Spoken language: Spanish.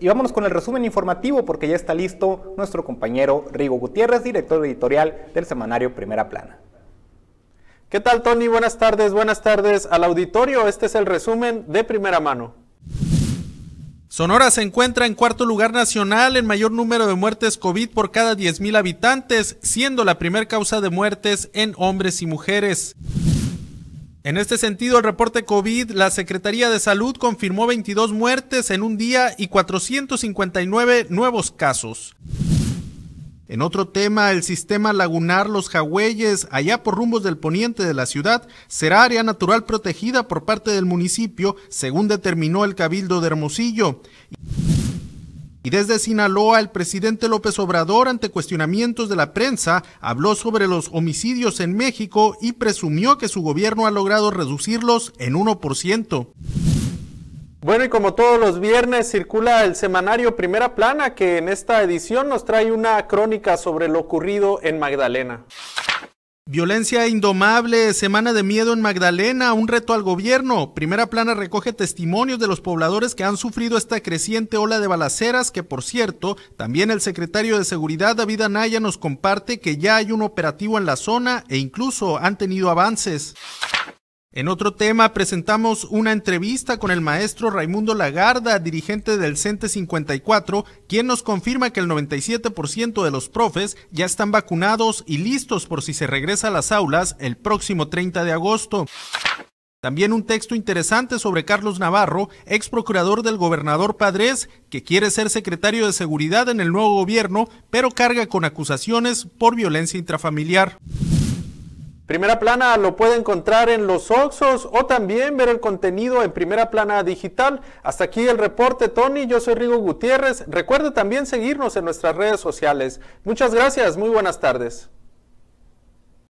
y vámonos con el resumen informativo porque ya está listo nuestro compañero Rigo Gutiérrez, director editorial del semanario Primera Plana. ¿Qué tal Tony? Buenas tardes, buenas tardes al auditorio. Este es el resumen de primera mano. Sonora se encuentra en cuarto lugar nacional en mayor número de muertes COVID por cada 10.000 habitantes, siendo la primer causa de muertes en hombres y mujeres. En este sentido, el reporte COVID, la Secretaría de Salud confirmó 22 muertes en un día y 459 nuevos casos. En otro tema, el sistema lagunar Los Jagüeyes, allá por rumbos del poniente de la ciudad, será área natural protegida por parte del municipio, según determinó el Cabildo de Hermosillo. Y desde Sinaloa, el presidente López Obrador, ante cuestionamientos de la prensa, habló sobre los homicidios en México y presumió que su gobierno ha logrado reducirlos en 1%. Bueno, y como todos los viernes circula el semanario Primera Plana, que en esta edición nos trae una crónica sobre lo ocurrido en Magdalena. Violencia indomable, semana de miedo en Magdalena, un reto al gobierno. Primera Plana recoge testimonios de los pobladores que han sufrido esta creciente ola de balaceras que, por cierto, también el secretario de Seguridad David Anaya nos comparte que ya hay un operativo en la zona e incluso han tenido avances. En otro tema, presentamos una entrevista con el maestro Raimundo Lagarda, dirigente del CENTE e 54, quien nos confirma que el 97% de los profes ya están vacunados y listos por si se regresa a las aulas el próximo 30 de agosto. También un texto interesante sobre Carlos Navarro, ex procurador del gobernador Padres, que quiere ser secretario de Seguridad en el nuevo gobierno, pero carga con acusaciones por violencia intrafamiliar. Primera plana lo puede encontrar en los Oxos o también ver el contenido en Primera Plana Digital. Hasta aquí el reporte, Tony. Yo soy Rigo Gutiérrez. Recuerde también seguirnos en nuestras redes sociales. Muchas gracias. Muy buenas tardes.